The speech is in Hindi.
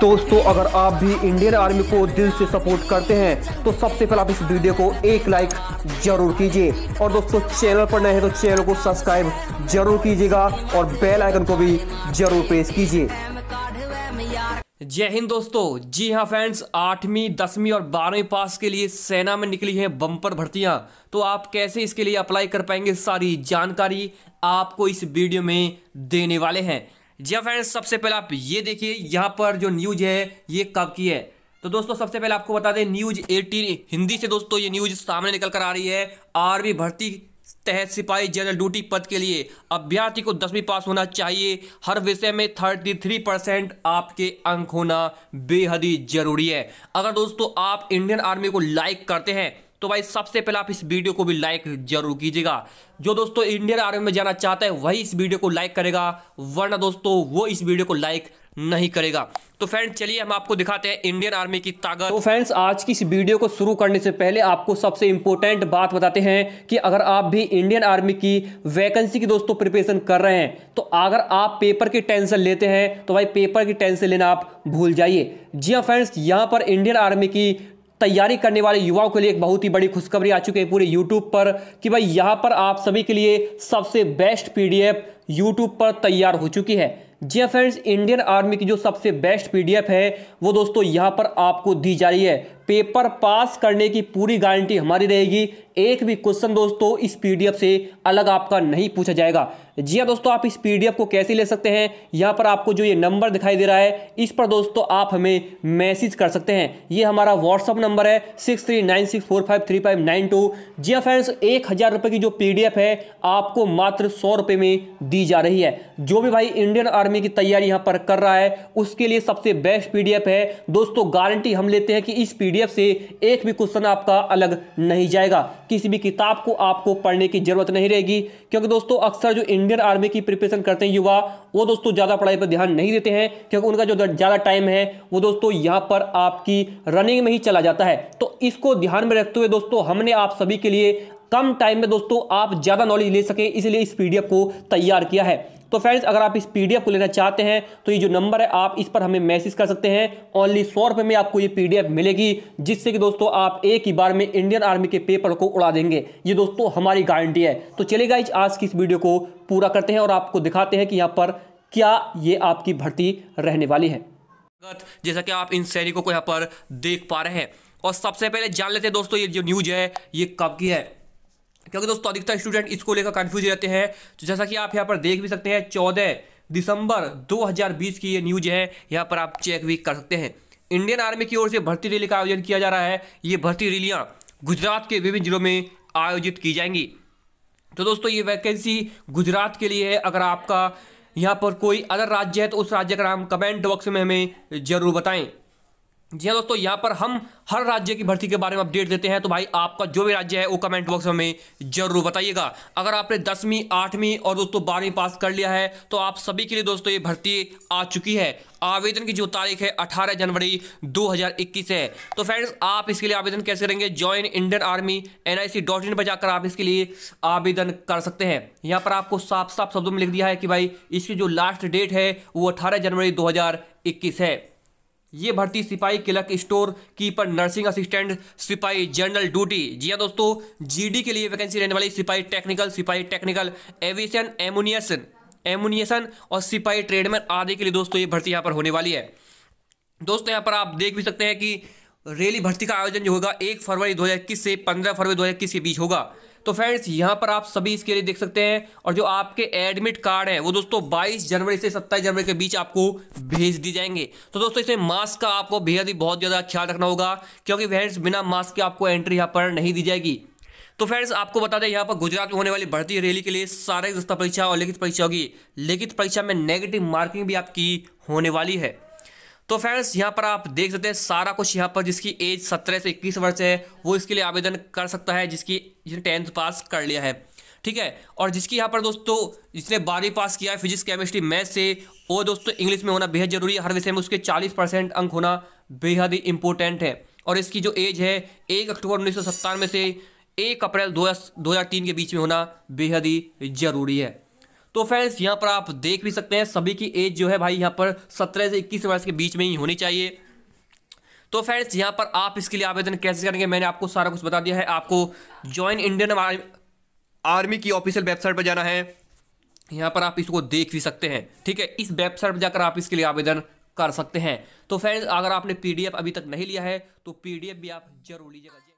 दोस्तों अगर आप भी इंडियन आर्मी को दिल से सपोर्ट करते हैं तो सबसे पहले आप इस वीडियो को एक लाइक जरूर कीजिए और दोस्तों चैनल पर नए हैं तो चैनल को सब्सक्राइब जरूर कीजिएगा और बेल आइकन को भी जरूर प्रेस कीजिए जय हिंद दोस्तों जी हाँ फ्रेंड्स आठवीं दसवीं और बारहवीं पास के लिए सेना में निकली है बंपर भर्तियां तो आप कैसे इसके लिए अप्लाई कर पाएंगे सारी जानकारी आपको इस वीडियो में देने वाले हैं जी फ्रेंड्स हाँ सबसे पहले आप ये देखिए यहाँ पर जो न्यूज है ये कब की है तो दोस्तों सबसे पहले आपको बता दें न्यूज 18 हिंदी से दोस्तों ये न्यूज सामने निकल कर आ रही है आर्मी भर्ती तहत सिपाही जनरल ड्यूटी पद के लिए अभ्यर्थी को दसवीं पास होना चाहिए हर विषय में थर्टी थ्री परसेंट आपके अंक होना बेहद ही जरूरी है अगर दोस्तों आप इंडियन आर्मी को लाइक करते हैं तो भाई सबसे पहले आप इस वीडियो को भी लाइक जरूर कीजिएगा जो दोस्तों इंडियन आर्मी में जाना चाहता है वही इस वीडियो को लाइक करेगा वरना दोस्तों वो इस वीडियो को लाइक नहीं करेगा तो फ्रेंड्स चलिए हम आपको दिखाते हैं इंडियन आर्मी की ताकत तो फ्रेंड्स आज की इस वीडियो को शुरू करने से पहले आपको सबसे इंपॉर्टेंट बात बताते हैं कि अगर आप भी इंडियन आर्मी की वैकेंसी की दोस्तों प्रिपरेशन कर रहे हैं तो अगर आप पेपर की टेंशन लेते हैं तो भाई पेपर की टेंशन लेना आप भूल जाइए जी हाँ फ्रेंड्स यहाँ पर इंडियन आर्मी की तैयारी करने वाले युवाओं के लिए एक बहुत ही बड़ी खुशखबरी आ चुकी है पूरे यूट्यूब पर कि भाई यहाँ पर आप सभी के लिए सबसे बेस्ट पीडीएफ यूट्यूब पर तैयार हो चुकी है जी फ्रेंड्स इंडियन आर्मी की जो सबसे बेस्ट पीडीएफ है वो दोस्तों यहाँ पर आपको दी जा रही है पेपर पास करने की पूरी गारंटी हमारी रहेगी एक भी क्वेश्चन दोस्तों इस पीडीएफ से अलग आपका नहीं पूछा जाएगा जी हाँ दोस्तों आप इस पीडीएफ को कैसे ले सकते हैं यहाँ पर आपको जो ये नंबर दिखाई दे रहा है इस पर दोस्तों आप हमें मैसेज कर सकते हैं ये हमारा व्हाट्सअप नंबर है six three nine six four five three five nine two जी फ्रेंड्स हाँ एक हज़ार रुपये की जो पी है आपको मात्र सौ रुपये में दी दी जा रही है जो भी भाई इंडियन आर्मी की तैयारी यहां पर कर रहा है उसके लिए सबसे बेस्ट पीडीएफ है दोस्तों गारंटी हम लेते हैं कि इस पीडीएफ से एक भी क्वेश्चन आपका अलग नहीं जाएगा किसी भी किताब को आपको पढ़ने की जरूरत नहीं रहेगी क्योंकि दोस्तों अक्सर जो इंडियन आर्मी की प्रिपरेशन करते हैं युवा वो दोस्तों ज़्यादा पढ़ाई पर ध्यान नहीं देते हैं क्योंकि उनका जो ज़्यादा टाइम है वो दोस्तों यहां पर आपकी रनिंग में ही चला जाता है तो इसको ध्यान में रखते हुए दोस्तों हमने आप सभी के लिए कम टाइम में दोस्तों आप ज़्यादा नॉलेज ले सकें इसलिए इस पी को तैयार किया है तो फ्रेंड्स अगर आप इस पीडीएफ को लेना चाहते हैं तो ये जो नंबर है आप इस पर हमें मैसेज कर सकते हैं ओनली सौ रुपये में आपको ये पीडीएफ मिलेगी जिससे कि दोस्तों आप एक ही बार में इंडियन आर्मी के पेपर को उड़ा देंगे ये दोस्तों हमारी गारंटी है तो चलेगा इस आज की इस वीडियो को पूरा करते हैं और आपको दिखाते हैं कि यहाँ पर क्या ये आपकी भर्ती रहने वाली है जैसा कि आप इन सैनिकों को यहाँ पर देख पा रहे हैं और सबसे पहले जान लेते हैं दोस्तों ये जो न्यूज है ये कब की है क्योंकि दोस्तों अधिकतर स्टूडेंट इसको लेकर कन्फ्यूज रहते हैं तो जैसा कि आप यहाँ पर देख भी सकते हैं चौदह दिसंबर 2020 की ये न्यूज है यहाँ पर आप चेक भी कर सकते हैं इंडियन आर्मी की ओर से भर्ती रैली का आयोजन किया जा रहा है ये भर्ती रैलियाँ गुजरात के विभिन्न जिलों में आयोजित की जाएंगी तो दोस्तों ये वैकेंसी गुजरात के लिए है अगर आपका यहाँ पर कोई अदर राज्य है तो उस राज्य का नाम कमेंट बॉक्स में हमें ज़रूर बताएं जी हाँ दोस्तों यहाँ पर हम हर राज्य की भर्ती के बारे में अपडेट देते हैं तो भाई आपका जो भी राज्य है वो कमेंट बॉक्स में हमें जरूर बताइएगा अगर आपने दसवीं आठवीं और दोस्तों बारहवीं पास कर लिया है तो आप सभी के लिए दोस्तों ये भर्ती आ चुकी है आवेदन की जो तारीख है 18 जनवरी 2021 है तो फ्रेंड्स आप इसके लिए आवेदन कैसे करेंगे join Indian army N I पर जाकर आप इसके लिए आवेदन कर सकते हैं यहाँ पर आपको साफ साफ शब्दों में लिख दिया है कि भाई इसकी जो लास्ट डेट है वो अठारह जनवरी दो है ये भर्ती सिपाही clerk store keeper nursing assistant सिपाही जनरल ड्यूटी जी हाँ दोस्तों जीडी के लिए वैकेंसी रहने वाली सिपाही टेक्निकल सिपाही टेक्निकल एविएशन एमुनिएशन एमुनिएशन और सिपाही ट्रेडमैन आदि के लिए दोस्तों ये भर्ती यहाँ पर होने वाली है दोस्तों यहाँ पर आप देख भी सकते हैं कि रेली भर्ती का आयोजन जो होगा एक फरवरी दो से पंद्रह फरवरी दो के बीच होगा तो फ्रेंड्स यहाँ पर आप सभी इसके लिए देख सकते हैं और जो आपके एडमिट कार्ड है वो दोस्तों 22 जनवरी से 27 जनवरी के बीच आपको भेज दी जाएंगे तो दोस्तों इसमें मास्क का आपको बेहद ही बहुत ज़्यादा ख्याल रखना होगा क्योंकि फ्रेंड्स बिना मास्क के आपको एंट्री यहाँ पर नहीं दी जाएगी तो फ्रेंड्स आपको बता दें यहाँ पर गुजरात में होने वाली भर्ती रैली के लिए सारे दस्ता परीक्षा और लिखित परीक्षा होगी लिखित परीक्षा में नेगेटिव मार्किंग भी आपकी होने वाली है तो फ्रेंड्स यहाँ पर आप देख सकते हैं सारा कुछ यहाँ पर जिसकी एज सत्रह से इक्कीस वर्ष है वो इसके लिए आवेदन कर सकता है जिसकी जिसने टेंथ पास कर लिया है ठीक है और जिसकी यहाँ पर दोस्तों जिसने बारहवीं पास किया है फिजिक्स केमिस्ट्री मैथ से वो दोस्तों इंग्लिश में होना बेहद ज़रूरी है हर विषय में उसके चालीस परसेंट अंक होना बेहद ही इंपॉर्टेंट है और इसकी जो एज है एक अक्टूबर उन्नीस सौ सत्तानवे से एक अप्रैल दो हज़ार तीन के बीच में होना बेहद ही ज़रूरी है तो फ्रेंड्स यहाँ पर आप देख भी सकते हैं सभी की एज जो है भाई यहाँ पर सत्रह से इक्कीस वर्ष के बीच में ही होनी चाहिए तो फ्रेंड्स यहाँ पर आप इसके लिए आवेदन कैसे करेंगे मैंने आपको सारा कुछ बता दिया है आपको ज्वाइन इंडियन आर्मी की ऑफिशियल वेबसाइट पर जाना है यहाँ पर आप इसको देख भी सकते हैं ठीक है इस वेबसाइट पर जाकर आप इसके लिए आवेदन कर सकते हैं तो फ्रेंड्स अगर आपने पीडीएफ अभी तक नहीं लिया है तो पीडीएफ भी आप जरूर लीजिएगा